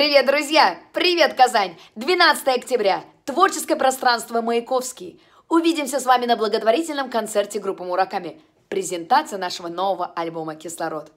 Привет, друзья! Привет, Казань! 12 октября. Творческое пространство «Маяковский». Увидимся с вами на благотворительном концерте группы «Мураками». Презентация нашего нового альбома «Кислород».